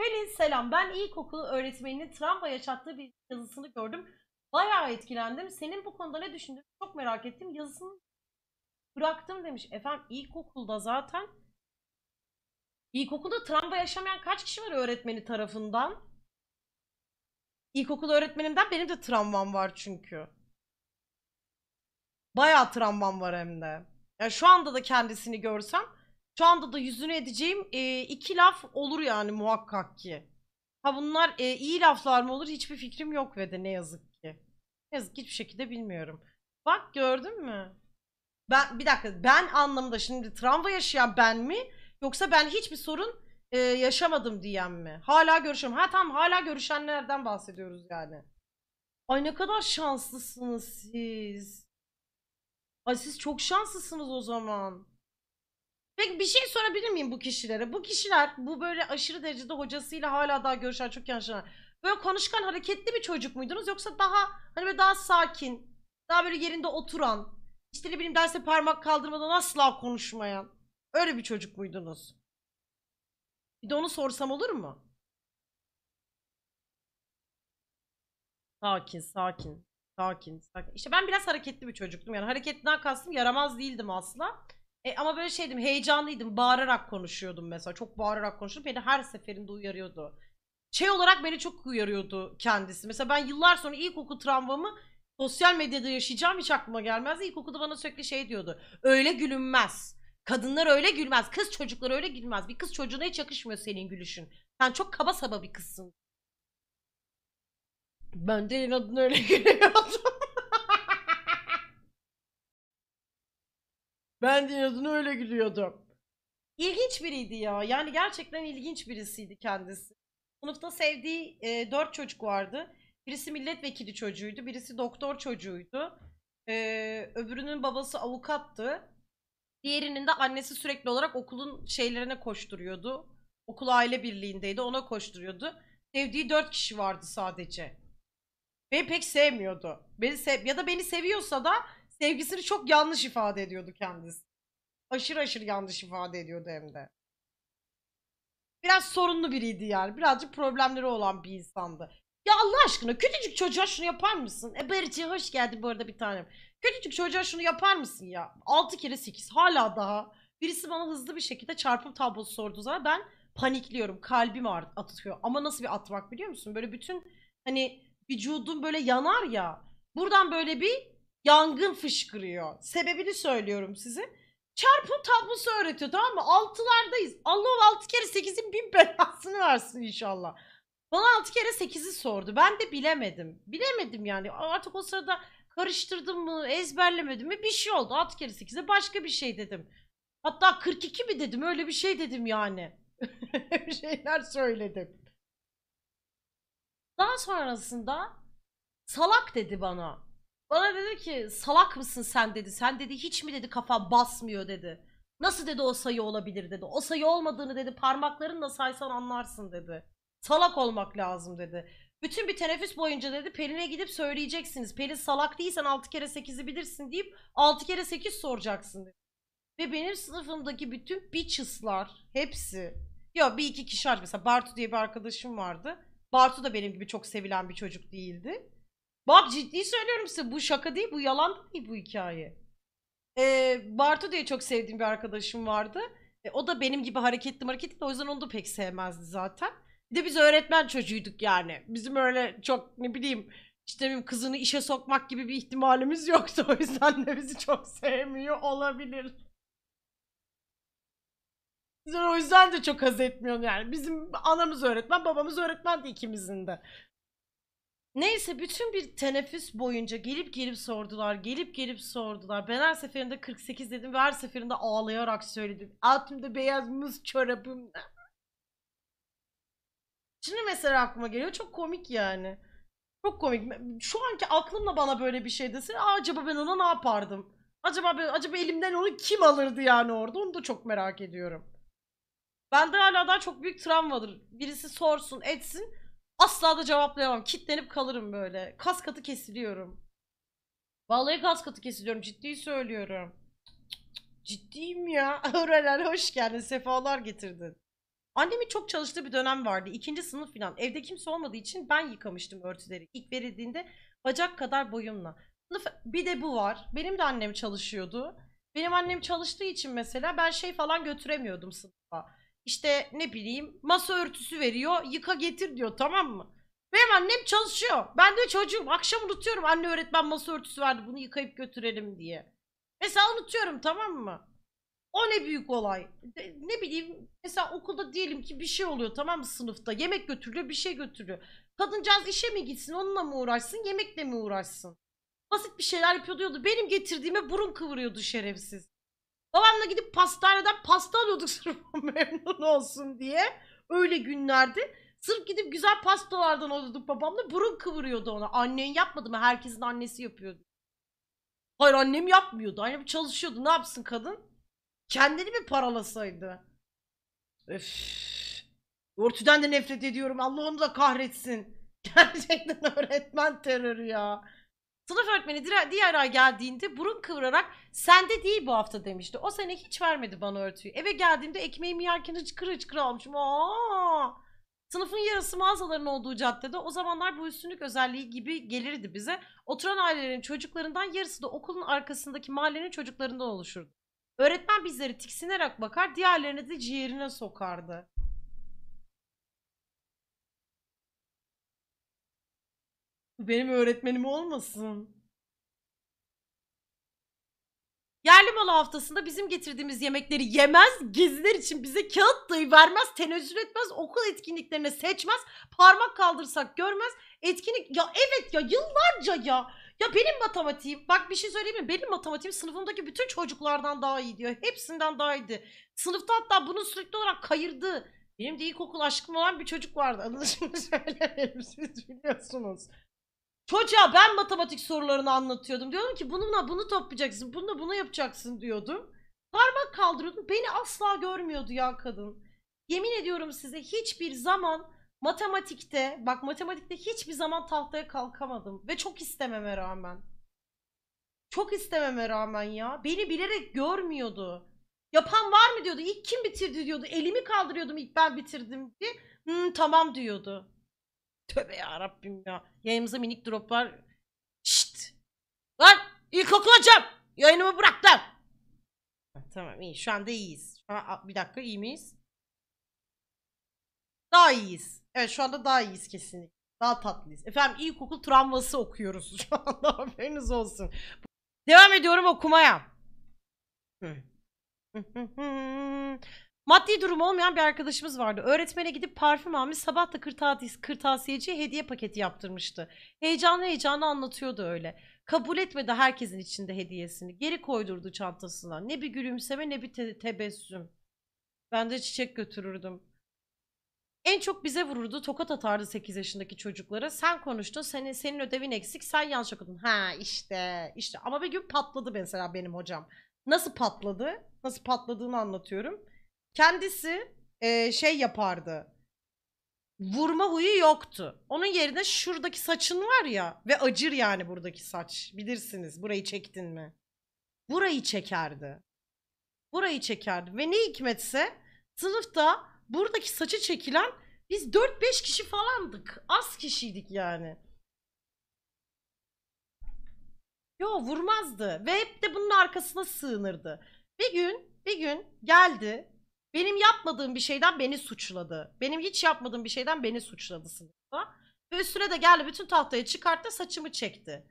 Pelin selam. Ben ilkokul öğretmeninin tramvaya çattığı bir yazısını gördüm. Bayağı etkilendim. Senin bu konuda ne düşündüğünü çok merak ettim. Yazısını bıraktım demiş. Efendim ilkokulda zaten ilkokulda travma yaşamayan kaç kişi var öğretmeni tarafından? İlkokul öğretmenimden benim de travmam var çünkü. Bayağı travmam var hem de. Yani şu anda da kendisini görsem şu anda da yüzünü edeceğim e, iki laf olur yani muhakkak ki. Ha bunlar e, iyi laflar mı olur hiçbir fikrim yok ve de ne yazık ki. Ne yazık ki hiçbir şekilde bilmiyorum. Bak gördün mü? Ben bir dakika ben anlamında şimdi travma yaşayan ben mi yoksa ben hiçbir sorun e, yaşamadım diyen mi? Hala görüşüyorum. Ha tamam hala görüşenlerden bahsediyoruz yani. Ay ne kadar şanslısınız siz. Ay siz çok şanslısınız o zaman. Peki bir şey sorabilir miyim bu kişilere? Bu kişiler bu böyle aşırı derecede hocasıyla hala daha görüşen çok yaşlanan. Böyle konuşkan hareketli bir çocuk muydunuz yoksa daha hani böyle daha sakin, daha böyle yerinde oturan, işte ne bileyim derse parmak kaldırmadan asla konuşmayan öyle bir çocuk muydunuz? Bir de onu sorsam olur mu? Sakin, sakin, sakin, sakin. İşte ben biraz hareketli bir çocuktum yani hareketten kastım yaramaz değildim asla. E, ama böyle şeydim heyecanlıydım bağırarak konuşuyordum mesela çok bağırarak konuşuyordum beni her seferinde uyarıyordu. Şey olarak beni çok uyarıyordu kendisi. Mesela ben yıllar sonra ilkokul travmamı sosyal medyada yaşayacağım hiç aklıma gelmez. İlkokulda bana sürekli şey diyordu. Öyle gülünmez. Kadınlar öyle gülmez. Kız çocukları öyle gülmez. Bir kız çocuğuna hiç yakışmıyor senin gülüşün. Sen çok kaba saba bir kızsın. Ben de inadına öyle gülüyordum. Ben de inadına öyle gülüyordum. İlginç biriydi ya. Yani gerçekten ilginç birisiydi kendisi. Sınıfta sevdiği e, dört çocuk vardı. Birisi milletvekili çocuğuydu, birisi doktor çocuğuydu. E, öbürünün babası avukattı. Diğerinin de annesi sürekli olarak okulun şeylerine koşturuyordu. Okul aile birliğindeydi, ona koşturuyordu. Sevdiği dört kişi vardı sadece. Beni pek sevmiyordu. Beni sev ya da beni seviyorsa da sevgisini çok yanlış ifade ediyordu kendisi. Aşırı aşırı yanlış ifade ediyordu hem de. Biraz sorunlu biriydi yani. Birazcık problemleri olan bir insandı. Ya Allah aşkına küçücük çocuğa şunu yapar mısın? E Barıcı hoş geldin bu arada bir tanem. Küçücük çocuğa şunu yapar mısın ya? 6 kere 8 hala daha. Birisi bana hızlı bir şekilde çarpım tablosu sorduğu zaman ben panikliyorum. Kalbim atıyor. Ama nasıl bir atmak biliyor musun? Böyle bütün hani vücudum böyle yanar ya. Buradan böyle bir Yangın fışkırıyor. Sebebini söylüyorum size. Çarpım tablosu öğretiyor tamam mı? Altılardayız. Allah'ım altı kere sekizin bin belasını versin inşallah. Bana altı kere sekizi sordu. Ben de bilemedim. Bilemedim yani. Artık o sırada karıştırdım mı, ezberlemedim mi bir şey oldu. Altı kere sekize başka bir şey dedim. Hatta 42 mi dedim öyle bir şey dedim yani. bir şeyler söyledim. Daha sonrasında salak dedi bana. Bana dedi ki salak mısın sen dedi. Sen dedi hiç mi dedi kafan basmıyor dedi. Nasıl dedi o sayı olabilir dedi. O sayı olmadığını dedi parmaklarınla saysan anlarsın dedi. Salak olmak lazım dedi. Bütün bir teneffüs boyunca dedi Pelin'e gidip söyleyeceksiniz. Pelin salak değilsen 6 kere 8'i bilirsin deyip 6 kere 8 soracaksın dedi. Ve benim sınıfımdaki bütün bitches'lar hepsi. Ya bir iki kişi var mesela Bartu diye bir arkadaşım vardı. Bartu da benim gibi çok sevilen bir çocuk değildi. Bak ciddi söylüyorum size bu şaka değil bu yalan da değil bu hikaye. Ee, Bartu diye çok sevdiğim bir arkadaşım vardı. E, o da benim gibi hareketli hareketli o yüzden onu da pek sevmezdi zaten. Bir de biz öğretmen çocuğuyduk yani. Bizim öyle çok ne bileyim işte benim kızını işe sokmak gibi bir ihtimalimiz yoktu. O yüzden de bizi çok sevmiyor olabilir. Bizden o yüzden de çok haz etmiyorum yani. Bizim anamız öğretmen, babamız öğretmendi de ikimizin de. Neyse bütün bir teneffüs boyunca gelip gelip sordular, gelip gelip sordular. Ben her seferinde 48 dedim ve her seferinde ağlayarak söyledim. Altımda beyaz muz çorabım. Şimdi mesela aklıma geliyor. Çok komik yani. Çok komik. Şu anki aklımla bana böyle bir şey desin. Acaba ben ona ne yapardım? Acaba ben, acaba elimden onu kim alırdı yani orada? Onu da çok merak ediyorum. Bende hala daha çok büyük travmadır. Birisi sorsun, etsin. Asla da cevaplayamam. Kitlenip kalırım böyle. Kas katı kesiliyorum. Vallahi kas katı kesiliyorum. Ciddi söylüyorum. Ciddiyim ya. Öğrenen hoş geldin. Sefalar getirdin. Annemin çok çalıştığı bir dönem vardı. ikinci sınıf falan. Evde kimse olmadığı için ben yıkamıştım örtüleri. İlk verildiğinde bacak kadar boyumla. bir de bu var. Benim de annem çalışıyordu. Benim annem çalıştığı için mesela ben şey falan götüremiyordum sınıfa işte ne bileyim masa örtüsü veriyor yıka getir diyor tamam mı? Benim annem çalışıyor. Ben de çocuğum. Akşam unutuyorum anne öğretmen masa örtüsü verdi bunu yıkayıp götürelim diye. Mesela unutuyorum tamam mı? O ne büyük olay. De, ne bileyim mesela okulda diyelim ki bir şey oluyor tamam mı sınıfta. Yemek götürüyor bir şey götürüyor. Kadıncağız işe mi gitsin onunla mı uğraşsın yemekle mi uğraşsın? Basit bir şeyler yapıyordu. Benim getirdiğime burun kıvırıyordu şerefsiz. Babamla gidip pastaneden pasta alıyorduk sırf memnun olsun diye. Öyle günlerdi. Sırf gidip güzel pastalardan alıyorduk babamla. Burun kıvırıyordu ona. Annen yapmadı mı? Herkesin annesi yapıyordu. Hayır annem yapmıyordu. Annem çalışıyordu. Ne yapsın kadın? Kendini mi paralasaydı? Öf. Örtüden de nefret ediyorum. Allah onu da kahretsin. Gerçekten öğretmen terörü ya. Sınıf öğretmeni diğer ay geldiğinde burun kıvırarak sende değil bu hafta demişti. O sene hiç vermedi bana örtüyü. Eve geldiğimde ekmeğimi yerken hıçkır hıçkır almışım. Aa! Sınıfın yarısı mağazaların olduğu caddede o zamanlar bu üstünlük özelliği gibi gelirdi bize. Oturan ailelerin çocuklarından yarısı da okulun arkasındaki mahallenin çocuklarından oluşurdu. Öğretmen bizleri tiksinerek bakar, diğerlerini de ciğerine sokardı. Bu benim öğretmenim olmasın. Yerli malı haftasında bizim getirdiğimiz yemekleri yemez, geziler için bize kağıt dayı vermez, tenezzül etmez, okul etkinliklerine seçmez, parmak kaldırsak görmez, etkinlik... Ya evet ya yıllarca ya. Ya benim matematiğim, bak bir şey söyleyeyim mi? Benim matematiğim sınıfımdaki bütün çocuklardan daha iyi diyor. Hepsinden daha iyiydi. Sınıfta hatta bunu sürekli olarak kayırdı. Benim de ilkokul aşkım olan bir çocuk vardı. Adını şimdi söylemeyelim siz biliyorsunuz. Çocuğa ben matematik sorularını anlatıyordum. Diyordum ki bununla bunu toplayacaksın, bununla bunu yapacaksın diyordum. Parmak kaldırıyordum. Beni asla görmüyordu ya kadın. Yemin ediyorum size hiçbir zaman matematikte, bak matematikte hiçbir zaman tahtaya kalkamadım. Ve çok istememe rağmen. Çok istememe rağmen ya. Beni bilerek görmüyordu. Yapan var mı diyordu. İlk kim bitirdi diyordu. Elimi kaldırıyordum ilk ben bitirdim diye. Hmm, tamam diyordu. Tövbe ya Rabbim ya. Yayımıza minik droplar. Şşt. Lan ilkokul hocam. Yayınımı bırak lan. Tamam iyi şu anda iyiyiz. Şu an, bir dakika iyi miyiz? Daha iyiyiz. Evet şu anda daha iyiyiz kesinlikle. Daha tatlıyız. Efendim ilkokul travması okuyoruz şu anda haberiniz olsun. Devam ediyorum okumaya. Hı. Maddi durumu olmayan bir arkadaşımız vardı. Öğretmene gidip parfüm almış sabah da kırtasiye, kırtasiyeciye hediye paketi yaptırmıştı. Heyecanlı heyecanlı anlatıyordu öyle. Kabul etmedi herkesin içinde hediyesini. Geri koydurdu çantasına. Ne bir gülümseme ne bir te- tebessüm. Ben de çiçek götürürdüm. En çok bize vururdu. Tokat atardı 8 yaşındaki çocuklara. Sen konuştun. Senin, senin ödevin eksik. Sen yanlış okudun. Ha işte işte. Ama bir gün patladı mesela benim hocam. Nasıl patladı? Nasıl patladığını anlatıyorum. Kendisi e, şey yapardı. Vurma huyu yoktu. Onun yerine şuradaki saçın var ya ve acır yani buradaki saç. Bilirsiniz burayı çektin mi? Burayı çekerdi. Burayı çekerdi ve ne hikmetse sınıfta buradaki saçı çekilen biz 4-5 kişi falandık. Az kişiydik yani. Yo vurmazdı ve hep de bunun arkasına sığınırdı. Bir gün bir gün geldi benim yapmadığım bir şeyden beni suçladı. Benim hiç yapmadığım bir şeyden beni suçladı sınıfta. Ve üstüne de geldi bütün tahtayı çıkarttı saçımı çekti.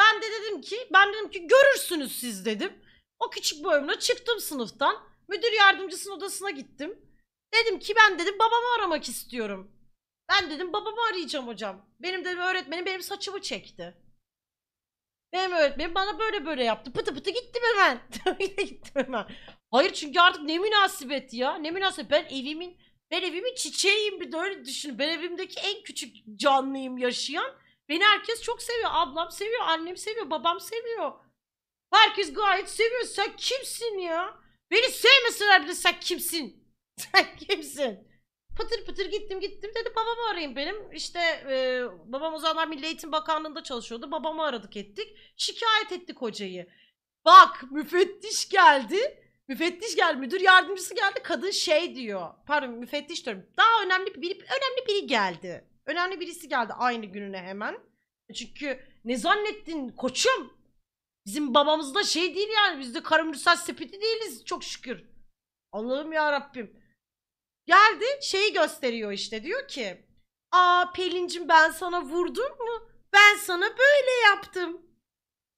Ben de dedim ki ben dedim ki görürsünüz siz dedim. O küçük boyumla çıktım sınıftan. Müdür yardımcısının odasına gittim. Dedim ki ben dedim babamı aramak istiyorum. Ben dedim babamı arayacağım hocam. Benim dedim öğretmenim benim saçımı çekti. Benim öğretmenim bana böyle böyle yaptı. Pıtı pıtı gittim hemen. gittim hemen. Hayır çünkü artık ne münasebet ya. Ne münasebet. Ben evimin ben evimin çiçeğiyim bir de öyle düşünün. Ben evimdeki en küçük canlıyım yaşayan. Beni herkes çok seviyor. Ablam seviyor, annem seviyor, babam seviyor. Herkes gayet seviyor. Sen kimsin ya? Beni sevmeseler bile sen kimsin? Sen kimsin? Pıtır pıtır gittim gittim dedi babamı arayayım benim İşte e, babam o zamanlar Milli Eğitim Bakanlığı'nda çalışıyordu babamı aradık ettik şikayet ettik hocayı bak müfettiş geldi Müfettiş geldi, müdür yardımcısı geldi. Kadın şey diyor. Pardon, müfettiş diyorum. Daha önemli biri önemli biri geldi. Önemli birisi geldi aynı gününe hemen. Çünkü ne zannettin koçum? Bizim babamız da şey değil yani. Biz de karamürsel sepeti değiliz çok şükür. Allah'ım ya Rabbim. Geldi şeyi gösteriyor işte diyor ki Aa Pelin'cim ben sana vurdum mu? Ben sana böyle yaptım.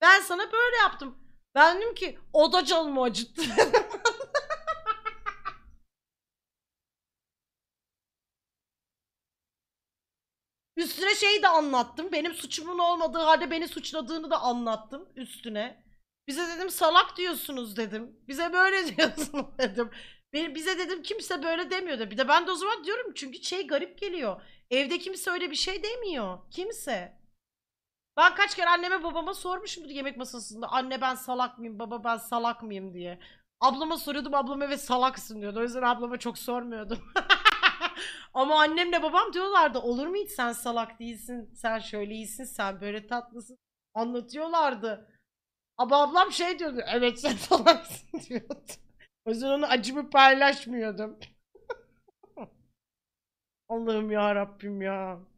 Ben sana böyle yaptım. Ben dedim ki o da canımı acıttı. Üstüne şeyi de anlattım. Benim suçumun olmadığı halde beni suçladığını da anlattım üstüne. Bize dedim salak diyorsunuz dedim. Bize böyle diyorsunuz dedim. bize dedim kimse böyle demiyor da. Bir de ben de o zaman diyorum çünkü şey garip geliyor. Evde kimse öyle bir şey demiyor. Kimse. Ben kaç kere anneme babama sormuşum yemek masasında. Anne ben salak mıyım, baba ben salak mıyım diye. Ablama soruyordum ablam eve salaksın diyordu. O yüzden ablama çok sormuyordum. Ama annemle babam diyorlardı olur mu hiç sen salak değilsin, sen şöyle iyisin, sen böyle tatlısın. Anlatıyorlardı. Ama ablam şey diyordu evet sen salaksın diyordu. O yüzden onu acımı paylaşmıyordum. Allah'ım ya Rabbim ya.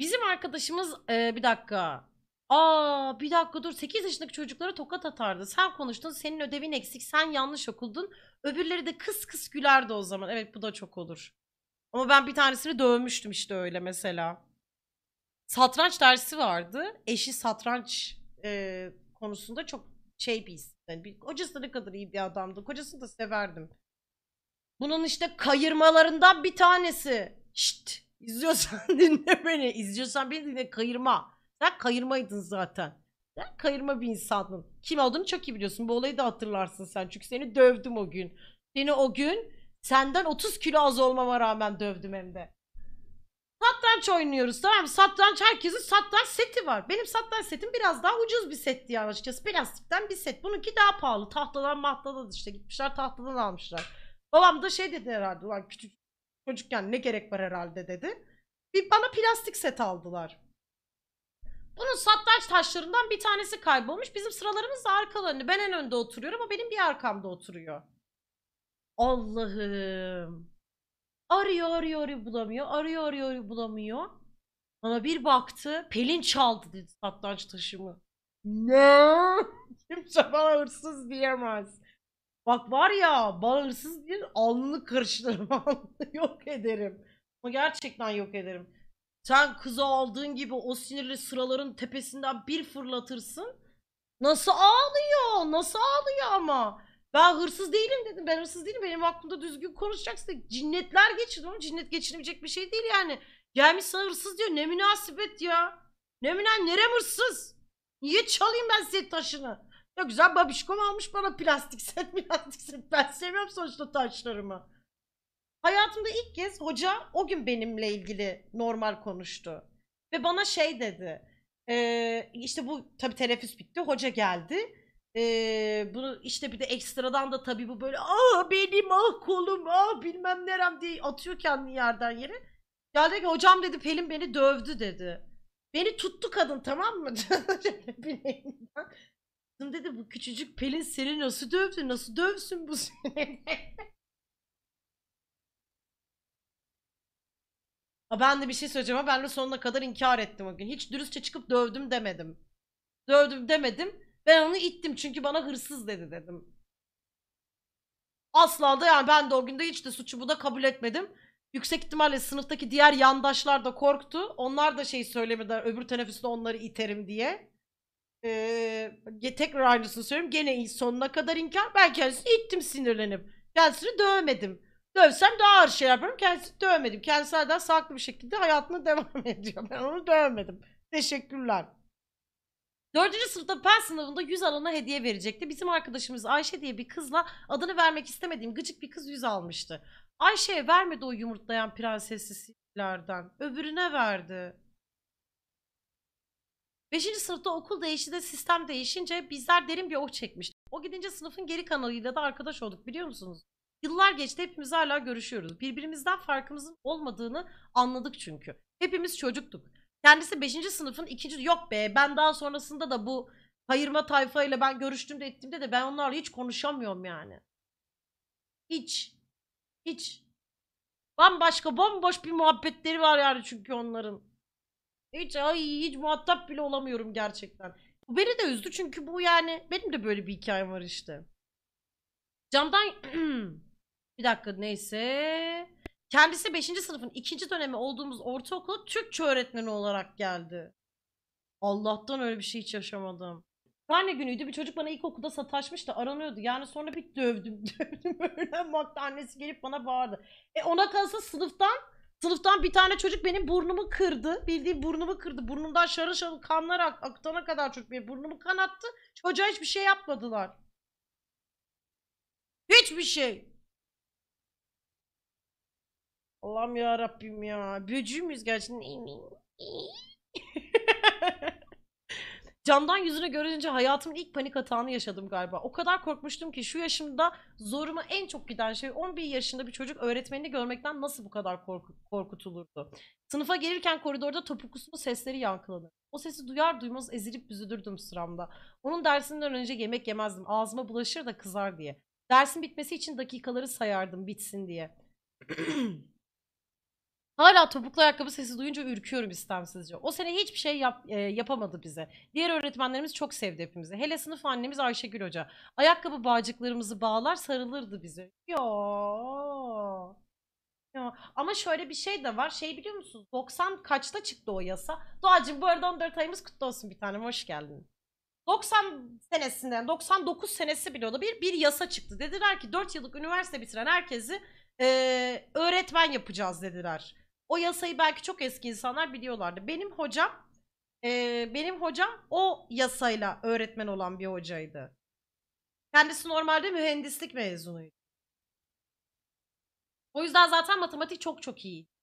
Bizim arkadaşımız e, bir dakika. Aa bir dakika dur 8 yaşındaki çocuklara tokat atardı. Sen konuştun senin ödevin eksik sen yanlış okudun. Öbürleri de kıs kıs gülerdi o zaman. Evet bu da çok olur. Ama ben bir tanesini dövmüştüm işte öyle mesela. Satranç dersi vardı. Eşi satranç e, konusunda çok şey bir Yani bir, kocası da ne kadar iyi bir adamdı. Kocasını da severdim. Bunun işte kayırmalarından bir tanesi. Şşt İzliyorsan dinle beni. İzliyorsan beni dinle. Kayırma. Sen kayırmaydın zaten. Sen kayırma bir insandın. Kim olduğunu çok iyi biliyorsun. Bu olayı da hatırlarsın sen. Çünkü seni dövdüm o gün. Seni o gün senden 30 kilo az olmama rağmen dövdüm hem de. Satranç oynuyoruz tamam mı? Satranç herkesin satranç seti var. Benim satranç setim biraz daha ucuz bir setti yani açıkçası. Plastikten bir set. Bununki daha pahalı. Tahtadan mahtadan işte gitmişler tahtadan almışlar. Babam da şey dedi herhalde ulan küçük Çocukken ne gerek var herhalde dedi. Bir bana plastik set aldılar. Bunun satranç taşlarından bir tanesi kaybolmuş. Bizim sıralarımız da arkalarını. Ben en önde oturuyorum ama benim bir arkamda oturuyor. Allah'ım. Arıyor arıyor arıyor bulamıyor. Arıyor arıyor, arıyor bulamıyor. Bana bir baktı. Pelin çaldı dedi satranç taşımı. Ne? Kimse bana hırsız diyemez. Bak var ya bağırsız bir alnını karıştırırım. alnını yok ederim. Ama gerçekten yok ederim. Sen kızı aldığın gibi o sinirli sıraların tepesinden bir fırlatırsın. Nasıl ağlıyor? Nasıl ağlıyor ama? Ben hırsız değilim dedim. Ben hırsız değilim. Benim aklımda düzgün konuşacaksın. Cinnetler geçirdim. Cinnet geçirebilecek bir şey değil yani. Gelmiş sana hırsız diyor. Ne münasebet ya. Ne münen nerem hırsız? Niye çalayım ben senin taşını? Ne güzel babişkom almış bana plastik set plastik set. Ben seviyorum sonuçta taşlarımı. Hayatımda ilk kez hoca o gün benimle ilgili normal konuştu. Ve bana şey dedi. E, işte bu tabii teneffüs bitti. Hoca geldi. E, bunu işte bir de ekstradan da tabii bu böyle ah benim ah kolum ah bilmem nerem diye atıyor kendini yerden yere. Geldi ki hocam dedi Pelin beni dövdü dedi. Beni tuttu kadın tamam mı? dedi bu küçücük Pelin seni nasıl dövdü? Nasıl dövsün bu seni? ha ben de bir şey söyleyeceğim ama ben de sonuna kadar inkar ettim o gün. Hiç dürüstçe çıkıp dövdüm demedim. Dövdüm demedim. Ben onu ittim çünkü bana hırsız dedi dedim. Asla da yani ben de o günde hiç de suçu bu da kabul etmedim. Yüksek ihtimalle sınıftaki diğer yandaşlar da korktu. Onlar da şey söylemediler öbür teneffüste onları iterim diye. Ee, tekrar aynısını söylüyorum. Gene iyi sonuna kadar inkar. Ben kendisini ittim sinirlenip. Kendisini dövmedim. Dövsem daha ağır şey yaparım. Kendisini dövmedim. Kendisi hala sağlıklı bir şekilde hayatına devam ediyor. Ben onu dövmedim. Teşekkürler. Dördüncü sınıfta pen sınavında yüz alana hediye verecekti. Bizim arkadaşımız Ayşe diye bir kızla adını vermek istemediğim gıcık bir kız yüz almıştı. Ayşe'ye vermedi o yumurtlayan prensesli öbürüne verdi. Beşinci sınıfta okul değişti de sistem değişince bizler derin bir oh çekmiş. O gidince sınıfın geri kanalıyla da arkadaş olduk biliyor musunuz? Yıllar geçti hepimiz hala görüşüyoruz. Birbirimizden farkımızın olmadığını anladık çünkü. Hepimiz çocuktuk. Kendisi 5. sınıfın ikinci yok be ben daha sonrasında da bu hayırma tayfayla ben görüştüğümde ettiğimde de ben onlarla hiç konuşamıyorum yani. Hiç. Hiç. Bambaşka bomboş bir muhabbetleri var yani çünkü onların. Hiç ay hiç muhatap bile olamıyorum gerçekten. Bu beni de üzdü çünkü bu yani benim de böyle bir hikayem var işte. Camdan bir dakika neyse. Kendisi 5. sınıfın 2. dönemi olduğumuz ortaokula Türkçe öğretmeni olarak geldi. Allah'tan öyle bir şey hiç yaşamadım. Karne günüydü bir çocuk bana ilkokulda sataşmış da aranıyordu. Yani sonra bir dövdüm dövdüm öğlen vakti annesi gelip bana bağırdı. E ona kalsa sınıftan Sınıftan bir tane çocuk benim burnumu kırdı. Bildiğim burnumu kırdı. Burnumdan şarıl şarıl kanlar ak aktana kadar çocuk benim burnumu kanattı. Çocuğa hiçbir şey yapmadılar. Hiçbir şey. Allah'ım ya Rabbim ya. Büyücü müyüz gerçekten? Emin. Camdan yüzünü görünce hayatımın ilk panik atağını yaşadım galiba. O kadar korkmuştum ki şu yaşımda zoruma en çok giden şey 11 yaşında bir çocuk öğretmenini görmekten nasıl bu kadar korku, korkutulurdu. Sınıfa gelirken koridorda topuk sesleri yankılanır. O sesi duyar duymaz ezilip büzülürdüm sıramda. Onun dersinden önce yemek yemezdim. Ağzıma bulaşır da kızar diye. Dersin bitmesi için dakikaları sayardım bitsin diye. Hala topuklu ayakkabı sesi duyunca ürküyorum istemsizce. O sene hiçbir şey yap, e, yapamadı bize. Diğer öğretmenlerimiz çok sevdi hepimizi. Hele sınıf annemiz Ayşegül Hoca. Ayakkabı bağcıklarımızı bağlar sarılırdı bize. Yo. yo. Ama şöyle bir şey de var. Şey biliyor musunuz? 90 kaçta çıktı o yasa? Doğacığım bu arada 14 ayımız kutlu olsun bir tanem. Hoş geldin. 90 senesinden 99 senesi bile olabilir bir yasa çıktı. Dediler ki 4 yıllık üniversite bitiren herkesi e, öğretmen yapacağız dediler. O yasayı belki çok eski insanlar biliyorlardı. Benim hocam e, benim hocam o yasayla öğretmen olan bir hocaydı. Kendisi normalde mühendislik mezunuydu. O yüzden zaten matematik çok çok iyi.